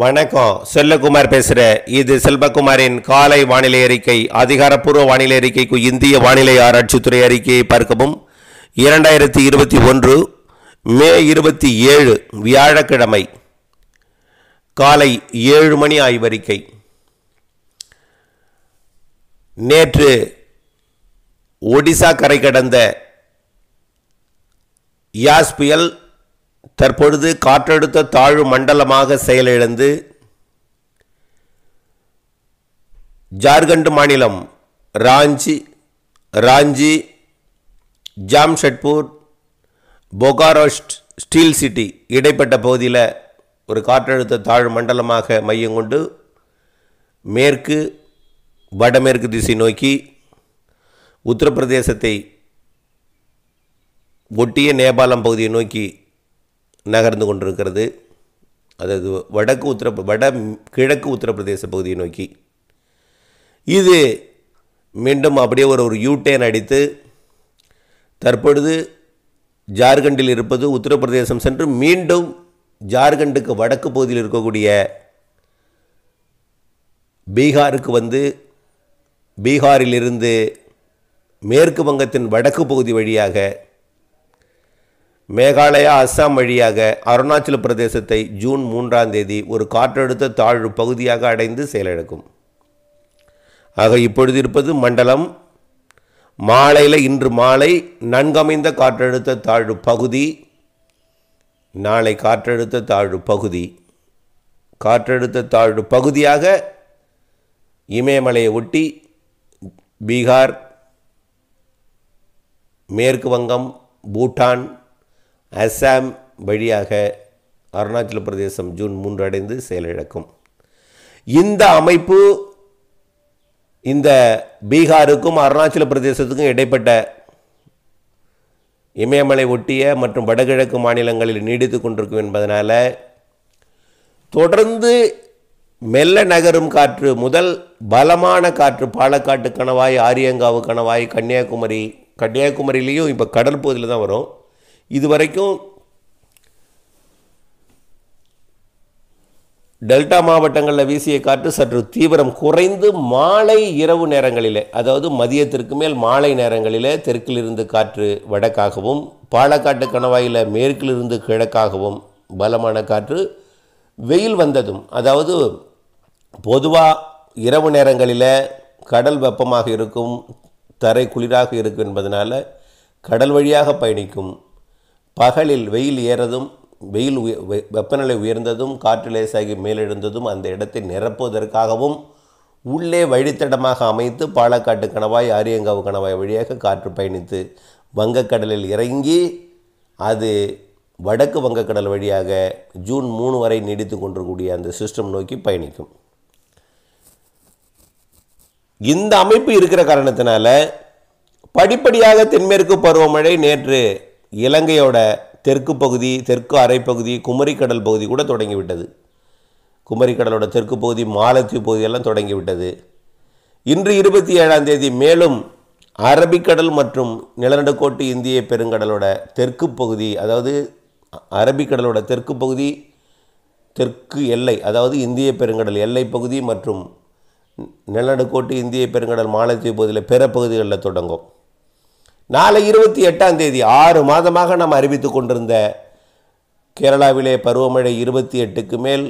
வணக்கம் செல்லகுமார் பேசுகிற இது செல்வகுமாரின் காலை வானிலை அறிக்கை அதிகாரப்பூர்வ வானிலை அறிக்கைக்கு இந்திய வானிலை ஆராய்ச்சித்துறை அறிக்கையை பார்க்கவும் இரண்டாயிரத்தி இருபத்தி ஒன்று மே இருபத்தி ஏழு வியாழக்கிழமை காலை ஏழு மணி ஆய்வறிக்கை நேற்று ஒடிசா கரை கடந்த யாஸ்பியல் தற்பொழுது காற்றழுத்த தாழ்வு மண்டலமாக செயலிழந்து ஜார்க்கண்ட் மாநிலம் ராஞ்சி ராஞ்சி ஜாம்ஷெட்பூர் பொகாரோ ஸ்டீல் சிட்டி இடைப்பட்ட பகுதியில் ஒரு காற்றழுத்த தாழ்வு மண்டலமாக மையம் கொண்டு மேற்கு வடமேற்கு திசை நோக்கி உத்தரப்பிரதேசத்தை ஒட்டிய நேபாளம் பகுதியை நோக்கி நகர்ந்து கொண்டிருக்கிறது அதாவது வடக்கு உத்தர வட கிழக்கு உத்தரப்பிரதேச பகுதியை நோக்கி இது மீண்டும் அப்படியே ஒரு ஒரு டேன் அடித்து தற்பொழுது ஜார்க்கண்டில் இருப்பது உத்தரப்பிரதேசம் சென்று மீண்டும் ஜார்க்கண்டுக்கு வடக்கு பகுதியில் இருக்கக்கூடிய பீகாருக்கு வந்து பீகாரிலிருந்து மேற்கு வங்கத்தின் வடக்கு பகுதி வழியாக மேகாலயா அஸ்ஸாம் வழியாக அருணாச்சல பிரதேசத்தை ஜூன் மூன்றாம் தேதி ஒரு காற்றழுத்த தாழ்வு பகுதியாக அடைந்து செயலிழக்கும் ஆக இப்பொழுது இருப்பது மண்டலம் மாலையில் இன்று மாலை நன்கமைந்த காற்றழுத்த தாழ்வு பகுதி நாளை காற்றழுத்த தாழ்வு பகுதி காற்றழுத்த தாழ்வு பகுதியாக இமயமலையை ஒட்டி பீகார் மேற்கு வங்கம் பூட்டான் அசாம் வழியாக அருணாச்சல பிரதேசம் ஜூன் மூன்று அடைந்து செயலிழக்கும் இந்த அமைப்பு இந்த பீகாருக்கும் அருணாச்சல பிரதேசத்துக்கும் இடைப்பட்ட இமயமலை ஒட்டிய மற்றும் வடகிழக்கு மாநிலங்களில் நீடித்து கொண்டிருக்கும் என்பதனால் தொடர்ந்து மெல்ல நகரும் காற்று முதல் பலமான காற்று பாலக்காட்டு கணவாய் ஆரியங்காவு கணவாய் கன்னியாகுமரி கன்னியாகுமரியிலையும் இப்போ கடல் பகுதியில் தான் வரும் இது வரைக்கும் டெல்டா மாவட்டங்களில் வீசிய காற்று சற்று தீவிரம் குறைந்து மாலை இரவு நேரங்களிலே அதாவது மதியத்திற்கு மேல் மாலை நேரங்களிலே தெற்கிலிருந்து காற்று வடக்காகவும் பாலக்காட்டு கணவாயில் மேற்கிலிருந்து கிழக்காகவும் பலமான காற்று வெயில் வந்ததும் அதாவது பொதுவாக இரவு நேரங்களில் கடல் வெப்பமாக இருக்கும் தரை குளிராக இருக்கும் என்பதனால் கடல் வழியாக பயணிக்கும் பகலில் வெயில் ஏறதும் வெயில் வெப்பநிலை உயர்ந்ததும் காற்று லேசாகி மேலெழுந்ததும் அந்த இடத்தை நிரப்புவதற்காகவும் உள்ளே வழித்தடமாக அமைத்து பாலக்காட்டு கணவாய் ஆரியங்காவு கணவாய் வழியாக காற்று பயணித்து வங்கக்கடலில் இறங்கி அது வடக்கு வங்கக்கடல் வழியாக ஜூன் மூணு வரை நீடித்து கொண்டிருக்கூடிய அந்த சிஸ்டம் நோக்கி பயணிக்கும் இந்த அமைப்பு இருக்கிற காரணத்தினால படிப்படியாக தென்மேற்கு பருவமழை நேற்று இலங்கையோட தெற்கு பகுதி தெற்கு அரைப்பகுதி குமரிக்கடல் பகுதி கூட தொடங்கிவிட்டது குமரிக்கடலோட தெற்கு பகுதி மாலத்தீவு பகுதியெல்லாம் தொடங்கிவிட்டது இன்று இருபத்தி ஏழாம் தேதி மேலும் அரபிக்கடல் மற்றும் நிலநடுக்கோட்டு இந்திய பெருங்கடலோட தெற்கு பகுதி அதாவது அரபிக்கடலோட தெற்கு பகுதி தெற்கு எல்லை அதாவது இந்திய பெருங்கடல் எல்லை பகுதி மற்றும் நிலநடுக்கோட்டு இந்திய பெருங்கடல் மாலத்தீவு பகுதியில் பிற பகுதிகளில் தொடங்கும் நாளை இருபத்தி எட்டாம் தேதி ஆறு மாதமாக நாம் அறிவித்து கொண்டிருந்த கேரளாவிலே பருவமழை இருபத்தி எட்டுக்கு மேல்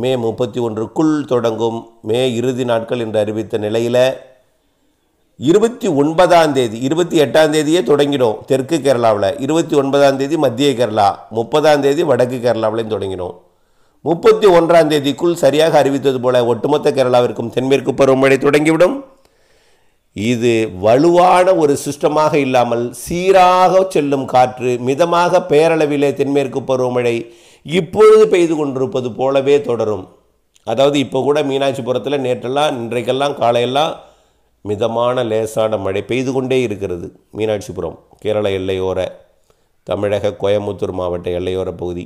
மே முப்பத்தி ஒன்றுக்குள் தொடங்கும் மே இறுதி நாட்கள் என்று அறிவித்த நிலையில் இருபத்தி ஒன்பதாம் தேதி இருபத்தி எட்டாம் தேதியே தொடங்கிடும் தெற்கு கேரளாவில் இருபத்தி ஒன்பதாம் தேதி மத்திய கேரளா முப்பதாம் தேதி வடக்கு கேரளாவிலையும் தொடங்கிடும் முப்பத்தி ஒன்றாம் தேதிக்குள் சரியாக அறிவித்தது போல ஒட்டுமொத்த கேரளாவிற்கும் தென்மேற்கு பருவமழை தொடங்கிவிடும் இது வலுவான ஒரு சிஸ்டமாக இல்லாமல் சீராக செல்லும் காற்று மிதமாக பேரளவிலே தென்மேற்கு பருவமழை இப்பொழுது பெய்து கொண்டிருப்பது போலவே தொடரும் அதாவது இப்போ கூட மீனாட்சிபுரத்தில் நேற்றெல்லாம் இன்றைக்கெல்லாம் காலையெல்லாம் மிதமான லேசான மழை பெய்து கொண்டே இருக்கிறது மீனாட்சிபுரம் கேரள எல்லையோர தமிழக கோயம்புத்தூர் மாவட்ட எல்லையோர பகுதி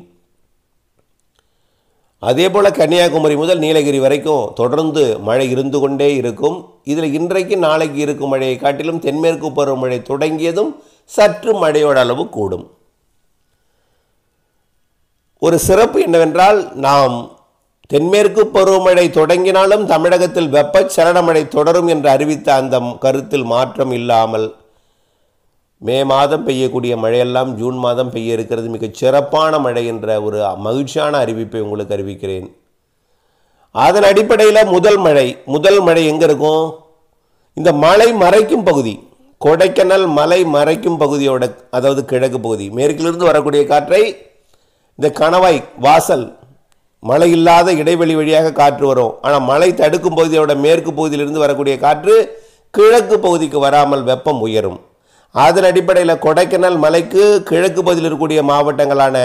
அதே போல் கன்னியாகுமரி முதல் நீலகிரி வரைக்கும் தொடர்ந்து மழை இருந்து கொண்டே இருக்கும் இதில் இன்றைக்கு நாளைக்கு இருக்கும் மழையை காட்டிலும் தென்மேற்கு பருவமழை தொடங்கியதும் சற்று மழையோட அளவு கூடும் ஒரு சிறப்பு என்னவென்றால் நாம் தென்மேற்கு பருவமழை தொடங்கினாலும் தமிழகத்தில் வெப்பச்சலன மழை தொடரும் என்று அறிவித்த அந்த கருத்தில் மாற்றம் இல்லாமல் மே மாதம் பெய்யக்கூடிய மழையெல்லாம் ஜூன் மாதம் பெய்ய இருக்கிறது மிகச் சிறப்பான மழை என்ற ஒரு மகிழ்ச்சியான அறிவிப்பை உங்களுக்கு அறிவிக்கிறேன் அதன் அடிப்படையில் முதல் மழை முதல் மழை எங்கே இருக்கும் இந்த மலை மறைக்கும் பகுதி கொடைக்கானல் மலை மறைக்கும் பகுதியோட அதாவது கிழக்கு பகுதி மேற்கிலிருந்து வரக்கூடிய காற்றை இந்த கணவாய் வாசல் மழை இல்லாத இடைவெளி வழியாக காற்று வரும் ஆனால் மழை தடுக்கும் பகுதியோட மேற்கு பகுதியிலிருந்து வரக்கூடிய காற்று கிழக்கு பகுதிக்கு வராமல் வெப்பம் உயரும் அதன் அடிப்படையில் கொடைக்கானல் மலைக்கு கிழக்கு பகுதியில் இருக்கக்கூடிய மாவட்டங்களான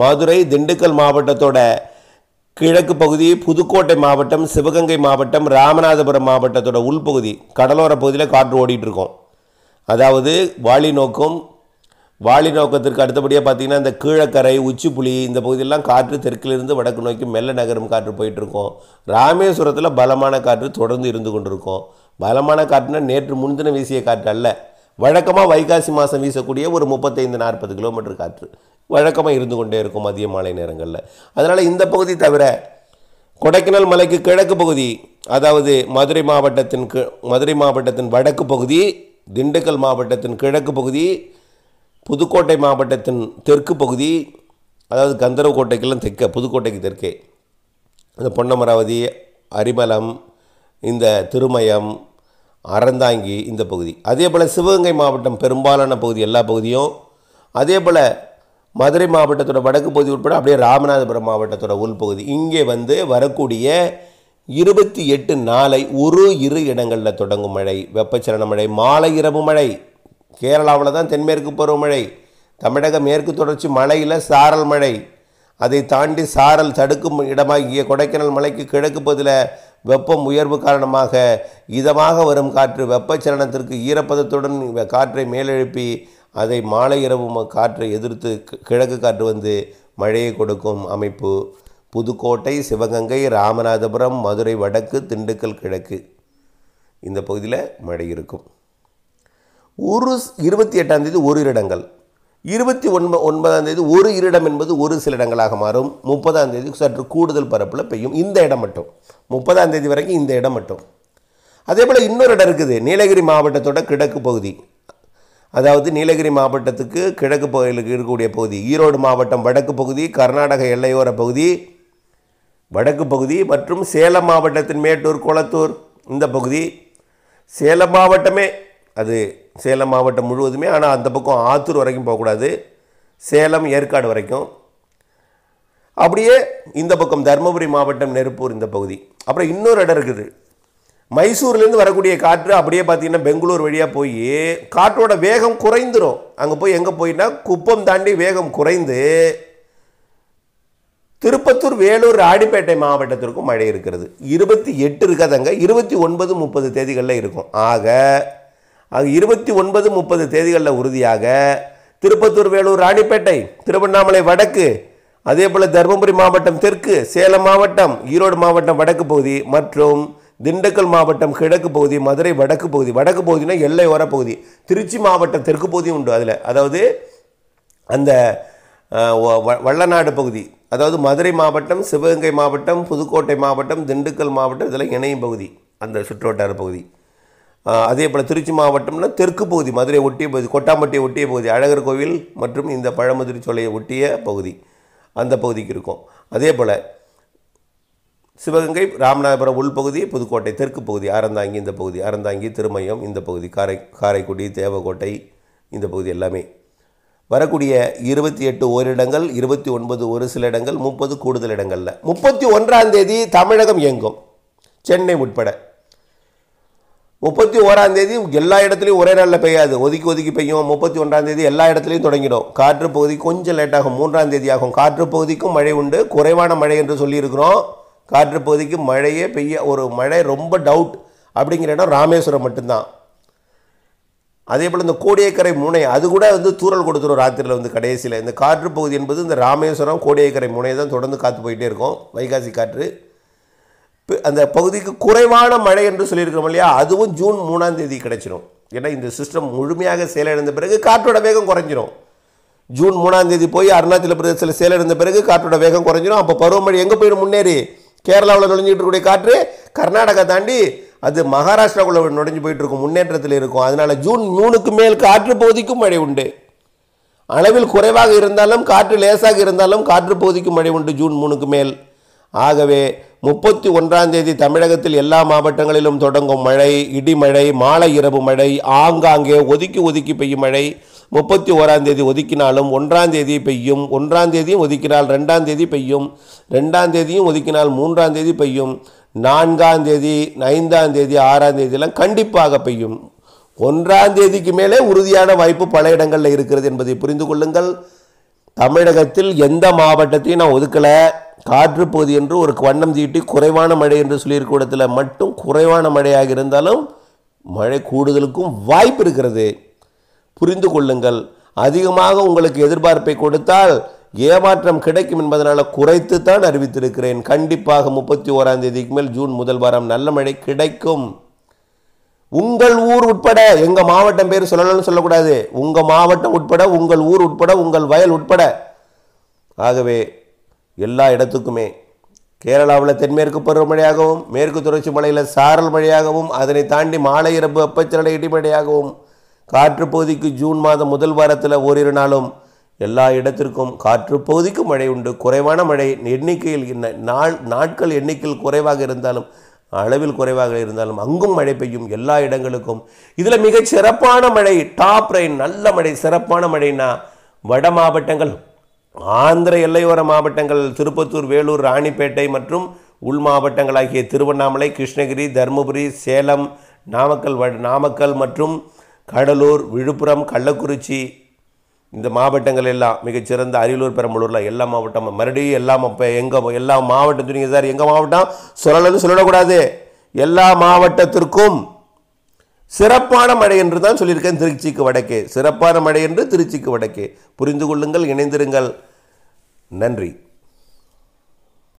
மதுரை திண்டுக்கல் மாவட்டத்தோட கிழக்கு பகுதி புதுக்கோட்டை மாவட்டம் சிவகங்கை மாவட்டம் ராமநாதபுரம் மாவட்டத்தோட உள்பகுதி கடலோர பகுதியில் காற்று ஓடிட்டுருக்கோம் அதாவது வாலி நோக்கம் வாலி நோக்கத்திற்கு அடுத்தபடியாக பார்த்திங்கன்னா இந்த கீழக்கரை உச்சிப்புலி இந்த பகுதியெல்லாம் காற்று தெற்கிலிருந்து வடக்கு நோக்கி மெல்ல நகரும் காற்று போயிட்டுருக்கோம் ராமேஸ்வரத்தில் பலமான காற்று தொடர்ந்து இருந்து கொண்டிருக்கோம் பலமான காற்றுனா நேற்று முன்தினம் வீசிய காற்று அல்ல வழக்கமாக வைகாசி மாதம் வீசக்கூடிய ஒரு முப்பத்தைந்து நாற்பது கிலோமீட்டர் காற்று வழக்கமாக இருந்து கொண்டே இருக்கும் மதிய மாலை நேரங்களில் அதனால் இந்த பகுதி தவிர கொடைக்கானல் மலைக்கு கிழக்கு பகுதி அதாவது மதுரை மாவட்டத்தின் கி மதுரை மாவட்டத்தின் வடக்கு பகுதி திண்டுக்கல் மாவட்டத்தின் கிழக்கு பகுதி புதுக்கோட்டை மாவட்டத்தின் தெற்கு பகுதி அதாவது கந்தரவக்கோட்டைக்கெல்லாம் தெற்க புதுக்கோட்டைக்கு தெற்கே அந்த பொன்னமராவதி அரிமலம் இந்த திருமயம் அறந்தாங்கி இந்த பகுதி அதே போல் சிவகங்கை மாவட்டம் பெரும்பாலான பகுதி எல்லா பகுதியும் அதே போல் மதுரை மாவட்டத்தோட வடக்கு பகுதி உட்பட அப்படியே ராமநாதபுரம் மாவட்டத்தோட உள்பகுதி இங்கே வந்து வரக்கூடிய இருபத்தி எட்டு நாளை ஒரு இரு இடங்களில் தொடங்கும் மழை வெப்பச்சலன மழை மாலை இரவு மழை கேரளாவில் தான் தென்மேற்கு பருவமழை தமிழக மேற்கு தொடர்ச்சி மலையில் சாரல் மழை அதை தாண்டி சாரல் தடுக்கும் இடமாகிய கொடைக்கானல் மலைக்கு கிழக்கு பகுதியில் வெப்பம் உயர்வு காரணமாக இதமாக வரும் காற்று வெப்பச்சலனத்திற்கு ஈரப்பதத்துடன் காற்றை மேலெழுப்பி அதை மாலை இரவு காற்றை எதிர்த்து கிழக்கு காற்று வந்து மழையை கொடுக்கும் அமைப்பு புதுக்கோட்டை சிவகங்கை ராமநாதபுரம் மதுரை வடக்கு திண்டுக்கல் கிழக்கு இந்த பகுதியில் மழை இருக்கும் ஒரு இருபத்தி எட்டாம் தேதி ஓரிரு இடங்கள் இருபத்தி ஒன்ப ஒன்பதாம் தேதி ஒரு இருடம் என்பது ஒரு சில இடங்களாக மாறும் முப்பதாம் தேதி சற்று கூடுதல் பரப்பில் பெய்யும் இந்த இடம் மட்டும் முப்பதாம் தேதி வரைக்கும் இந்த இடம் மட்டும் அதே போல் இன்னொரு இடம் இருக்குது நீலகிரி மாவட்டத்தோட கிழக்கு பகுதி அதாவது நீலகிரி மாவட்டத்துக்கு கிழக்கு பகுதிகளுக்கு இருக்கக்கூடிய பகுதி ஈரோடு மாவட்டம் வடக்கு பகுதி கர்நாடக எல்லையோர பகுதி வடக்கு பகுதி மற்றும் சேலம் மாவட்டத்தின் மேட்டூர் குளத்தூர் இந்த பகுதி சேலம் மாவட்டமே அது சேலம் மாவட்டம் முழுவதுமே ஆனால் அந்த பக்கம் ஆத்தூர் வரைக்கும் போகக்கூடாது சேலம் ஏற்காடு வரைக்கும் அப்படியே இந்த பக்கம் தருமபுரி மாவட்டம் நெருப்பூர் இந்த பகுதி அப்புறம் இன்னொரு இடம் இருக்குது மைசூர்லேருந்து வரக்கூடிய காற்று அப்படியே பார்த்தீங்கன்னா பெங்களூர் வழியாக போய் காற்றோட வேகம் குறைந்துடும் அங்கே போய் எங்கே போயின்னா குப்பம் தாண்டி வேகம் குறைந்து திருப்பத்தூர் வேலூர் ராடிப்பேட்டை மாவட்டத்திற்கும் மழை இருக்கிறது இருபத்தி எட்டு அங்கே இருபத்தி ஒன்பது முப்பது தேதிகளில் இருக்கும் ஆக அது இருபத்தி ஒன்பது முப்பது தேதிகளில் உறுதியாக திருப்பத்தூர் வேலூர் ராணிப்பேட்டை திருவண்ணாமலை வடக்கு அதே போல் தருமபுரி மாவட்டம் தெற்கு சேலம் மாவட்டம் ஈரோடு மாவட்டம் வடக்கு பகுதி மற்றும் திண்டுக்கல் மாவட்டம் கிழக்கு பகுதி மதுரை வடக்கு பகுதி வடக்கு பகுதினா எல்லை ஓர பகுதி திருச்சி மாவட்டம் தெற்கு பகுதியும் உண்டு அதில் அதாவது அந்த வள்ளநாடு பகுதி அதாவது மதுரை மாவட்டம் சிவகங்கை மாவட்டம் புதுக்கோட்டை மாவட்டம் திண்டுக்கல் மாவட்டம் இதெல்லாம் இணையும் பகுதி அந்த சுற்றுவட்டார பகுதி அதே போல் திருச்சி மாவட்டம்னா தெற்கு பகுதி மதுரை ஒட்டிய பகுதி கொட்டாம்பட்டியை ஒட்டிய பகுதி அழகர் கோவில் மற்றும் இந்த பழமுதிரி சோலையை ஒட்டிய பகுதி அந்த பகுதிக்கு இருக்கும் அதே போல் சிவகங்கை ராமநாதபுரம் உள்பகுதி புதுக்கோட்டை தெற்கு பகுதி அறந்தாங்கி இந்த பகுதி அறந்தாங்கி திருமயம் இந்த பகுதி காரை காரைக்குடி தேவக்கோட்டை இந்த பகுதி எல்லாமே வரக்கூடிய இருபத்தி எட்டு ஓரிடங்கள் இருபத்தி ஒன்பது ஒரு சில இடங்கள் முப்பது கூடுதல் இடங்களில் முப்பத்தி ஒன்றாம் தேதி தமிழகம் இயங்கும் சென்னை உட்பட முப்பத்தி ஓராம் தேதி எல்லா இடத்துலையும் ஒரே நாளில் பெய்யாது ஒதுக்கி ஒதுக்கி பெய்யும் முப்பத்தி ஒன்றாம் தேதி எல்லா இடத்துலையும் தொடங்கிடும் காற்று பகுதி கொஞ்சம் லேட்டாகும் மூன்றாம் தேதி ஆகும் காற்று பகுதிக்கும் மழை உண்டு குறைவான மழை என்று சொல்லியிருக்கிறோம் காற்று பகுதிக்கு மழையே பெய்ய ஒரு மழை ரொம்ப டவுட் அப்படிங்கிற இடம் ராமேஸ்வரம் மட்டும்தான் அதே போல் இந்த கோடியக்கரை முனை அது கூட வந்து தூரல் கொடுத்துரும் ராத்திரியில் வந்து கடைசியில் இந்த காற்று பகுதி என்பது இந்த ராமேஸ்வரம் கோடியக்கரை முனை தான் தொடர்ந்து காற்று போயிட்டே இருக்கும் வைகாசி காற்று அந்த பகுதிக்கு குறைவான மழை என்று சொல்லியிருக்கிறோம் இல்லையா அதுவும் ஜூன் மூணாம் தேதி கிடைச்சிடும் ஏன்னா இந்த சிஸ்டம் முழுமையாக செயலிழந்த பிறகு காற்றோட வேகம் குறைஞ்சிரும் ஜூன் மூணாம் தேதி போய் அருணாச்சல பிரதேசத்தில் செயலிழந்த பிறகு காற்றோட வேகம் குறைஞ்சிரும் அப்போ பருவமழை எங்கே போயிடும் முன்னேறி கேரளாவில் நுழைஞ்சிட்டு இருக்கக்கூடிய காற்று கர்நாடகா தாண்டி அது மகாராஷ்டிராக்குள்ளே நுழைஞ்சு போயிட்டு இருக்கும் முன்னேற்றத்தில் இருக்கும் அதனால் ஜூன் மூணுக்கு மேல் காற்று பகுதிக்கும் மழை உண்டு அளவில் குறைவாக இருந்தாலும் காற்று லேசாக இருந்தாலும் காற்று பகுதிக்கும் மழை உண்டு ஜூன் மூணுக்கு மேல் ஆகவே முப்பத்தி ஒன்றாம் தேதி தமிழகத்தில் எல்லா மாவட்டங்களிலும் தொடங்கும் மழை இடிமழை மாலை இரவு மழை ஆங்காங்கே ஒதுக்கி ஒதுக்கி பெய்யும் மழை முப்பத்தி ஓராம் தேதி ஒதுக்கினாலும் ஒன்றாம் தேதி பெய்யும் ஒன்றாம் தேதியும் ஒதுக்கினால் ரெண்டாம் தேதி பெய்யும் ரெண்டாம் தேதியும் ஒதுக்கினால் மூன்றாம் தேதி பெய்யும் நான்காம் தேதி ஐந்தாம் தேதி ஆறாம் தேதியெல்லாம் கண்டிப்பாக பெய்யும் ஒன்றாம் தேதிக்கு மேலே உறுதியான வாய்ப்பு பல இடங்களில் இருக்கிறது என்பதை புரிந்து கொள்ளுங்கள் தமிழகத்தில் எந்த மாவட்டத்தையும் நான் ஒதுக்கலை காற்று பகுதி என்று ஒரு வண்ணம் தீட்டி குறைவான மழை என்று சொல்லியிருக்க இடத்துல மட்டும் குறைவான மழையாக இருந்தாலும் மழை கூடுதலுக்கும் வாய்ப்பு இருக்கிறது புரிந்து கொள்ளுங்கள் அதிகமாக உங்களுக்கு எதிர்பார்ப்பை கொடுத்தால் ஏமாற்றம் கிடைக்கும் என்பதனால் குறைத்து தான் அறிவித்திருக்கிறேன் கண்டிப்பாக முப்பத்தி ஓராம் தேதிக்கு மேல் ஜூன் முதல் வாரம் நல்ல மழை கிடைக்கும் உங்கள் ஊர் உட்பட எங்கள் மாவட்டம் பேர் சொல்லணும்னு சொல்லக்கூடாது உங்கள் மாவட்டம் உட்பட உங்கள் ஊர் உட்பட உங்கள் வயல் உட்பட ஆகவே எல்லா இடத்துக்குமே கேரளாவில் தென்மேற்கு பருவமழையாகவும் மேற்கு தொடர்ச்சி மலையில் சாரல் மழையாகவும் அதனை தாண்டி மாலை இரவு வெப்பச்சலடை இடிமழையாகவும் காற்று பகுதிக்கு ஜூன் மாதம் முதல் வாரத்தில் ஓரிரு நாளும் எல்லா இடத்திற்கும் காற்று பகுதிக்கும் மழை உண்டு குறைவான மழை எண்ணிக்கையில் என்ன நாள் நாட்கள் எண்ணிக்கையில் குறைவாக இருந்தாலும் அளவில் குறைவாக இருந்தாலும் அங்கும் மழை பெய்யும் எல்லா இடங்களுக்கும் இதில் மிகச் சிறப்பான மழை டாப் ரெயின் நல்ல மழை சிறப்பான மழைனா வட மாவட்டங்கள் ஆந்திர எல்லையோர மாவட்டங்கள் திருப்பத்தூர் வேலூர் ராணிப்பேட்டை மற்றும் உள் மாவட்டங்களாகிய திருவண்ணாமலை கிருஷ்ணகிரி தருமபுரி சேலம் நாமக்கல் நாமக்கல் மற்றும் கடலூர் விழுப்புரம் கள்ளக்குறிச்சி இந்த மாவட்டங்கள் எல்லாம் மிகச்சிறந்த அரியலூர் பெரம்பலூரில் எல்லா மாவட்டமும் மறுபடியும் எல்லாம் இப்போ எங்கள் எல்லா மாவட்டத்துலையும் சார் எங்கள் மாவட்டம் சொல்லலன்னு சொல்லக்கூடாது எல்லா மாவட்டத்திற்கும் சிறப்பான மழை என்று தான் சொல்லியிருக்கேன் திருச்சிக்கு வடக்கே சிறப்பான மழை என்று திருச்சிக்கு வடக்கே புரிந்து கொள்ளுங்கள் இணைந்திருங்கள் நன்றி